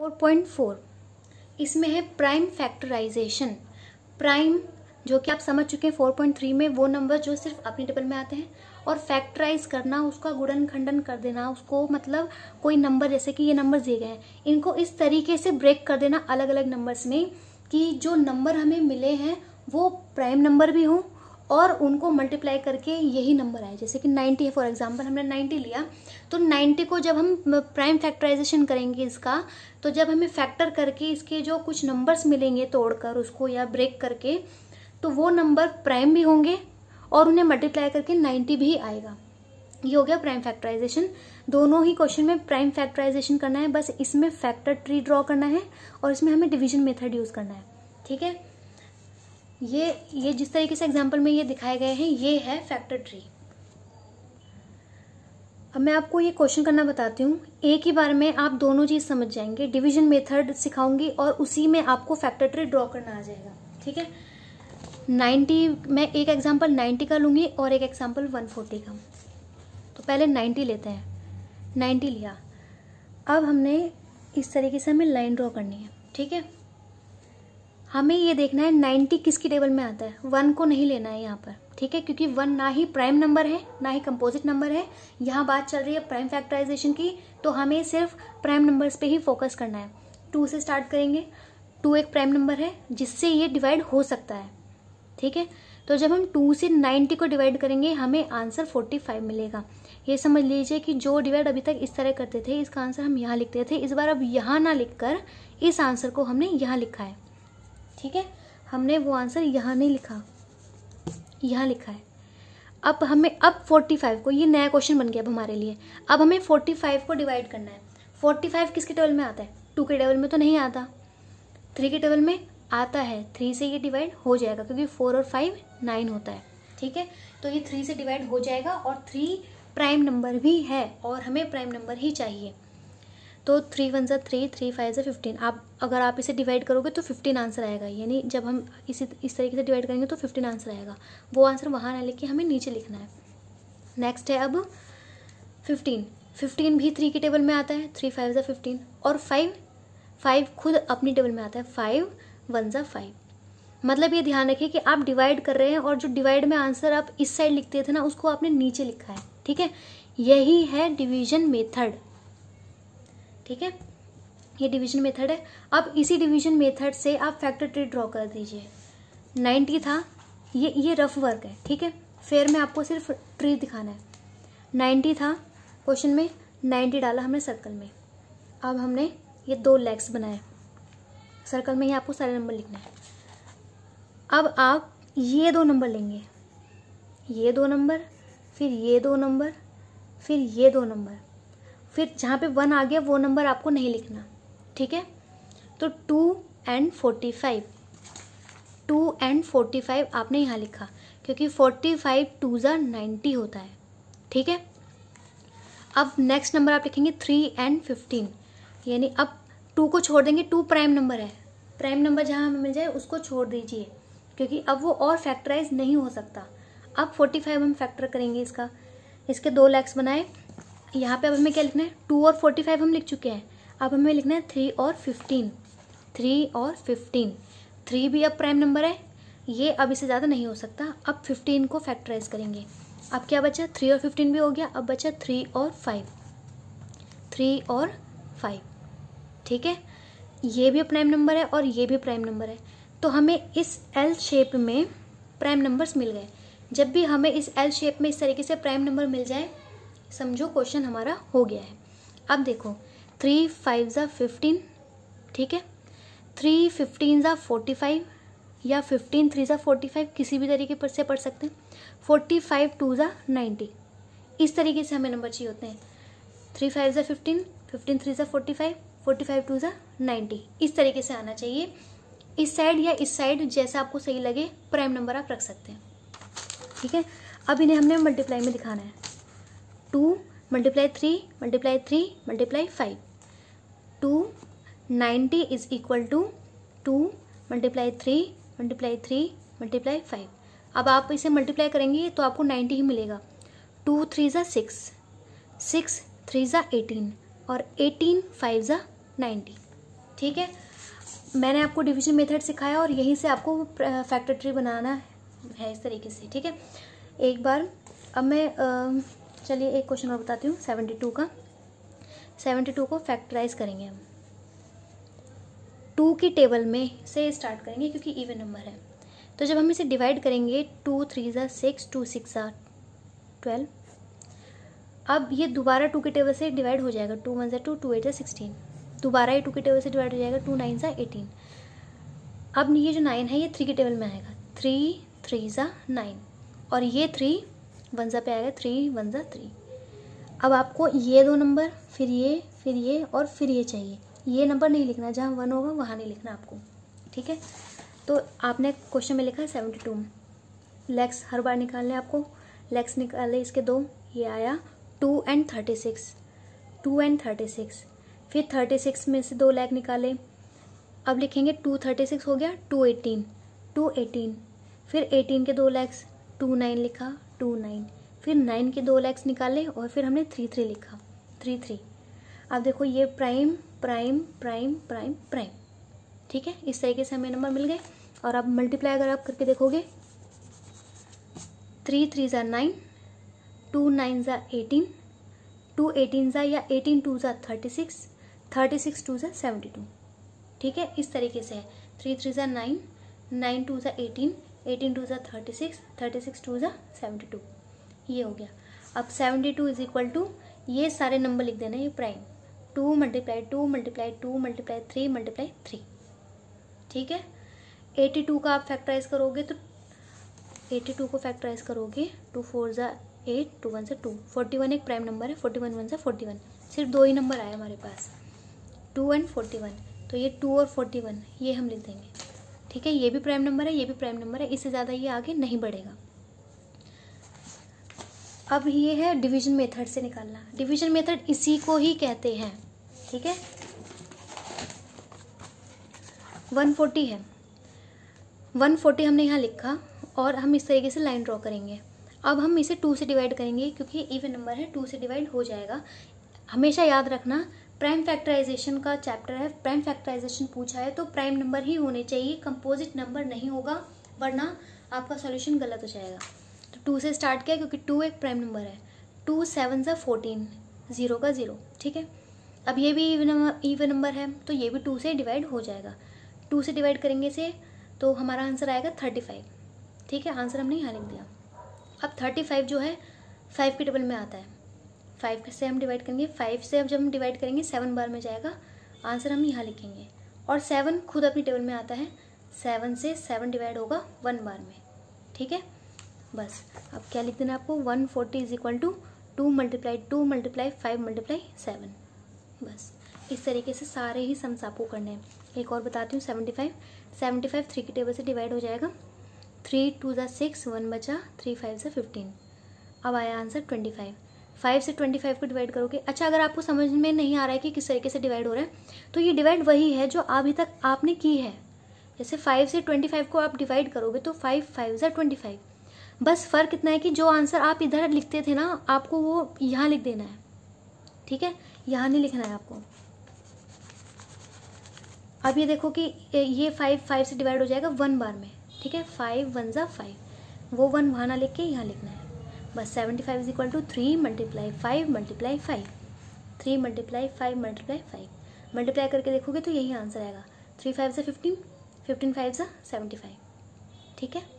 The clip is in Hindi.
4.4 इसमें है प्राइम फैक्टराइजेशन प्राइम जो कि आप समझ चुके हैं 4.3 में वो नंबर जो सिर्फ अपनी टेबल में आते हैं और फैक्टराइज करना उसका गुणन खंडन कर देना उसको मतलब कोई नंबर जैसे कि ये नंबर दिए गए हैं इनको इस तरीके से ब्रेक कर देना अलग अलग नंबर्स में कि जो नंबर हमें मिले हैं वो प्राइम नंबर भी हों और उनको मल्टीप्लाई करके यही नंबर आए जैसे कि 90 है फॉर एग्जांपल हमने 90 लिया तो 90 को जब हम प्राइम फैक्टराइजेशन करेंगे इसका तो जब हमें फैक्टर करके इसके जो कुछ नंबर्स मिलेंगे तोड़कर उसको या ब्रेक करके तो वो नंबर प्राइम भी होंगे और उन्हें मल्टीप्लाई करके नाइन्टी भी आएगा ये हो गया प्राइम फैक्टराइजेशन दोनों ही क्वेश्चन में प्राइम फैक्टराइजेशन करना है बस इसमें फैक्टर ट्री ड्रॉ करना है और इसमें हमें डिविजन मेथड यूज़ करना है ठीक है ये ये जिस तरीके से एग्जाम्पल में ये दिखाए गए हैं ये है फैक्टर ट्री अब मैं आपको ये क्वेश्चन करना बताती हूँ एक ही बार में आप दोनों चीज़ समझ जाएंगे डिवीजन मेथड सिखाऊंगी और उसी में आपको फैक्टर ट्री ड्रॉ करना आ जाएगा ठीक है 90 मैं एक एग्ज़ाम्पल 90 का लूँगी और एक वन 140 का तो पहले 90 लेते हैं 90 लिया अब हमने इस तरीके से हमें लाइन ड्रॉ करनी है ठीक है हमें ये देखना है नाइन्टी किसकी टेबल में आता है वन को नहीं लेना है यहाँ पर ठीक है क्योंकि वन ना ही प्राइम नंबर है ना ही कंपोजिट नंबर है यहाँ बात चल रही है प्राइम फैक्टराइजेशन की तो हमें सिर्फ प्राइम नंबर्स पे ही फोकस करना है टू से स्टार्ट करेंगे टू एक प्राइम नंबर है जिससे ये डिवाइड हो सकता है ठीक है तो जब हम टू से नाइन्टी को डिवाइड करेंगे हमें आंसर फोर्टी फाइव मिलेगा ये समझ लीजिए कि जो डिवाइड अभी तक इस तरह करते थे इसका आंसर हम यहाँ लिखते थे इस बार अब यहाँ ना लिख इस आंसर को हमने यहाँ लिखा है ठीक है हमने वो आंसर यहाँ नहीं लिखा यहाँ लिखा है अब हमें अब 45 को ये नया क्वेश्चन बन गया अब हमारे लिए अब हमें 45 को डिवाइड करना है 45 किसके टेबल में आता है टू के टेबल में तो नहीं आता थ्री के टेबल में आता है थ्री से ये डिवाइड हो जाएगा क्योंकि फोर और फाइव नाइन होता है ठीक है तो ये थ्री से डिवाइड हो जाएगा और थ्री प्राइम नंबर भी है और हमें प्राइम नंबर ही चाहिए तो थ्री वन ज़ा थ्री थ्री फाइव ज़ा फिफ्टीन आप अगर आप इसे डिवाइड करोगे तो फिफ्टीन आंसर आएगा यानी जब हम इसी इस तरीके से डिवाइड करेंगे तो फिफ्टीन आंसर आएगा वो आंसर वहाँ ना लेके हमें नीचे लिखना है नेक्स्ट है अब फिफ्टीन फिफ्टीन भी थ्री के टेबल में आता है थ्री फाइव ज़ा फिफ्टीन और फाइव फाइव खुद अपनी टेबल में आता है फाइव वन ज़ा फाइव मतलब ये ध्यान रखिए कि आप डिवाइड कर रहे हैं और जो डिवाइड में आंसर आप इस साइड लिखते थे ना उसको आपने नीचे लिखा है ठीक है यही है डिवीजन मेथड ठीक है ये डिवीजन मेथड है अब इसी डिवीजन मेथड से आप फैक्टर ट्री ड्रॉ कर दीजिए नाइन्टी था ये ये रफ वर्क है ठीक है फिर में आपको सिर्फ ट्री दिखाना है नाइन्टी था क्वेश्चन में नाइन्टी डाला हमने सर्कल में अब हमने ये दो लेग्स बनाए सर्कल में ही आपको सारे नंबर लिखना है अब आप ये दो नंबर लेंगे ये दो नंबर फिर ये दो नंबर फिर ये दो नंबर फिर जहाँ पे वन आ गया वो नंबर आपको नहीं लिखना ठीक है तो two and forty five two and forty five आपने यहाँ लिखा क्योंकि फोर्टी फाइव टू ज़ा नाइन्टी होता है ठीक है अब नेक्स्ट नंबर आप लिखेंगे थ्री एंड फिफ्टीन यानी अब टू को छोड़ देंगे टू प्राइम नंबर है प्राइम नंबर जहाँ हमें मिल जाए उसको छोड़ दीजिए क्योंकि अब वो और फैक्टराइज नहीं हो सकता अब फोर्टी फाइव हम फैक्टर करेंगे इसका इसके दो लैक्स बनाए यहाँ पे अब हमें क्या लिखना है टू और फोर्टी फाइव हम लिख चुके हैं अब हमें लिखना है थ्री और फिफ्टीन थ्री और फिफ्टीन थ्री भी अब प्राइम नंबर है ये अब इससे ज़्यादा नहीं हो सकता अब फिफ्टीन को फैक्टराइज करेंगे अब क्या बचा थ्री और फिफ्टीन भी हो गया अब बचा थ्री और फाइव थ्री और फाइव ठीक है ये भी प्राइम नंबर है और ये भी प्राइम नंबर है तो हमें इस एल शेप में प्राइम नंबर्स मिल गए जब भी हमें इस एल शेप में इस तरीके से प्राइम नंबर मिल जाए समझो क्वेश्चन हमारा हो गया है अब देखो थ्री फाइव ज़ा फिफ्टीन ठीक है थ्री फिफ्टीन ज़ा फोर्टी फाइव या फिफ्टीन थ्री ज़ा फोर्टी फाइव किसी भी तरीके पर से पढ़ सकते हैं फोर्टी फाइव टू ज़ा नाइन्टी इस तरीके से हमें नंबर चाहिए होते हैं थ्री फाइव ज़ा फिफ्टीन फिफ्टीन थ्री ज़ा forty five forty five two ज़ा नाइन्टी इस तरीके से आना चाहिए इस साइड या इस साइड जैसा आपको सही लगे प्राइम नंबर आप रख सकते हैं ठीक है अब इन्हें हमने मल्टीप्लाई में दिखाना है two multiply three multiply three multiply five two ninety is equal to two multiply three multiply three multiply five अब आप इसे मल्टीप्लाई करेंगे तो आपको नाइन्टी ही मिलेगा टू थ्री ज़ा सिक्स सिक्स थ्री ज़ा एटीन और एटीन फाइव ज़ा नाइन्टी ठीक है मैंने आपको डिवीजन मेथड सिखाया और यहीं से आपको फैक्टर ट्री बनाना है इस तरीके से ठीक है एक बार अब मैं आ, चलिए एक क्वेश्चन और बताती हूँ सेवेंटी टू का सेवेंटी टू को फैक्टराइज करेंगे हम टू की टेबल में से स्टार्ट करेंगे क्योंकि इवन नंबर है तो जब हम इसे डिवाइड करेंगे टू थ्री ज़ा सिक्स टू सिक्स ज़ा ट्वेल्व अब ये दोबारा टू के टेबल से डिवाइड हो जाएगा टू वन ज़ा टू टू एट ज़ा सिक्सटीन दोबारा ये टू के टेबल से डिवाइड हो जाएगा टू नाइन ज़ा एटीन अब ये जो नाइन है ये थ्री के टेबल में आएगा थ्री थ्री ज़ा नाइन और ये थ्री वन ज़ा पे आएगा थ्री वन ज़ा थ्री अब आपको ये दो नंबर फिर ये फिर ये और फिर ये चाहिए ये नंबर नहीं लिखना जहाँ वन होगा वहाँ नहीं लिखना आपको ठीक है तो आपने क्वेश्चन में लिखा है सेवेंटी टू लेग्स हर बार निकालने आपको लेग्स निकाले इसके दो ये आया two and thirty six two and thirty six फिर थर्टी सिक्स में से दो लेग निकाले अब लिखेंगे टू थर्टी सिक्स हो गया टू एटीन टू एटीन फिर एटीन के दो लेग्स टू नाइन लिखा टू नाइन फिर नाइन के दो लैक्स निकाले और फिर हमने थ्री थ्री लिखा थ्री थ्री अब देखो ये prime prime prime prime prime ठीक है इस तरीके से हमें नंबर मिल गए और अब मल्टीप्लाई अगर आप करके देखोगे थ्री थ्री ज़ा नाइन टू नाइन ज़ा एटीन टू एटीन ज़ा या एटीन टू ज़ा thirty six thirty six two ज़ा सेवेंटी टू ठीक है इस तरीके से है थ्री थ्री ज़ा नाइन नाइन टू ज़ा एटीन एटीन टू ज़ा thirty six thirty six two ज़ा सेवेंटी टू ये हो गया अब seventy two is equal to ये सारे नंबर लिख देना ये prime two multiply two multiply two multiply three multiply three ठीक है एटी टू का आप फैक्टराइज करोगे तो एटी टू को फैक्टराइज करोगे टू तो फोर ज़ा एट टू वन ज़ा टू फोर्टी वन एक प्राइम नंबर है फोर्टी वन वन ज़ा फोर्टी वन सिर्फ दो ही नंबर आए हमारे पास टू एंड फोर्टी वन तो ये टू और फोर्टी वन ये हम लिख देंगे ठीक है ये भी प्राइम नंबर है ये भी प्राइम नंबर है इससे ज़्यादा ये आगे नहीं बढ़ेगा अब ये है डिवीजन मेथड से निकालना डिवीजन मेथड इसी को ही कहते हैं ठीक है वन फोर्टी है वन फोर्टी हमने यहाँ लिखा और हम इस तरीके से लाइन ड्रॉ करेंगे अब हम इसे टू से डिवाइड करेंगे क्योंकि इवन नंबर है टू से डिवाइड हो जाएगा हमेशा याद रखना प्राइम फैक्टराइजेशन का चैप्टर है प्राइम फैक्टराइजेशन पूछा है तो प्राइम नंबर ही होने चाहिए कंपोजिट नंबर नहीं होगा वरना आपका सॉल्यूशन गलत हो जाएगा तो टू से स्टार्ट किया क्योंकि टू एक प्राइम नंबर है टू सेवन सा फोर्टीन ज़ीरो का ज़ीरो ठीक है अब ये भी ईवन ईवन नंबर है तो ये भी टू से डिवाइड हो जाएगा टू से डिवाइड करेंगे इसे तो हमारा आंसर आएगा थर्टी फाइव ठीक है आंसर हमने यहाँ लिख दिया अब थर्टी फाइव जो है फाइव के टेबल में आता है फाइव से हम डिवाइड करेंगे फाइव से अब जब हम डिवाइड करेंगे सेवन बार में जाएगा आंसर हम यहाँ लिखेंगे और सेवन खुद अपनी टेबल में आता है सेवन से सेवन डिवाइड होगा वन बार में ठीक है बस अब क्या लिख देना आपको one forty is equal to two multiply two multiply five multiply seven बस इस तरीके से सारे ही सम्स आपको करने हैं एक और बताती हूँ seventy five seventy five three की टेबल से डिवाइड हो जाएगा थ्री टू ज़ा सिक्स वन बचा थ्री फाइव ज़ा फिफ्टीन अब आया आंसर ट्वेंटी फाइव फाइव से ट्वेंटी फाइव को डिवाइड करोगे अच्छा अगर आपको समझ में नहीं आ रहा है कि किस तरीके से डिवाइड हो रहा है तो ये डिवाइड वही है जो अभी तक आपने की है जैसे फाइव से ट्वेंटी फाइव को आप डिवाइड करोगे तो फाइव फाइव ज़ा ट्वेंटी फाइव बस फ़र्क इतना है कि जो आंसर आप इधर लिखते थे ना आपको वो यहाँ लिख देना है ठीक है यहाँ नहीं लिखना है आपको अब ये देखो कि ये फाइव फाइव से डिवाइड हो जाएगा वन बार में ठीक है फाइव वन ज़ा फाइव वो वन वहाँ ना लिख के यहाँ लिखना है बस seventy five is equal to three multiply five multiply five three multiply five multiply five multiply करके देखोगे तो यही आंसर आएगा थ्री फाइव ज़ा फिफ्टीन फिफ्टीन फाइव ज़ा सेवेंटी फाइव ठीक है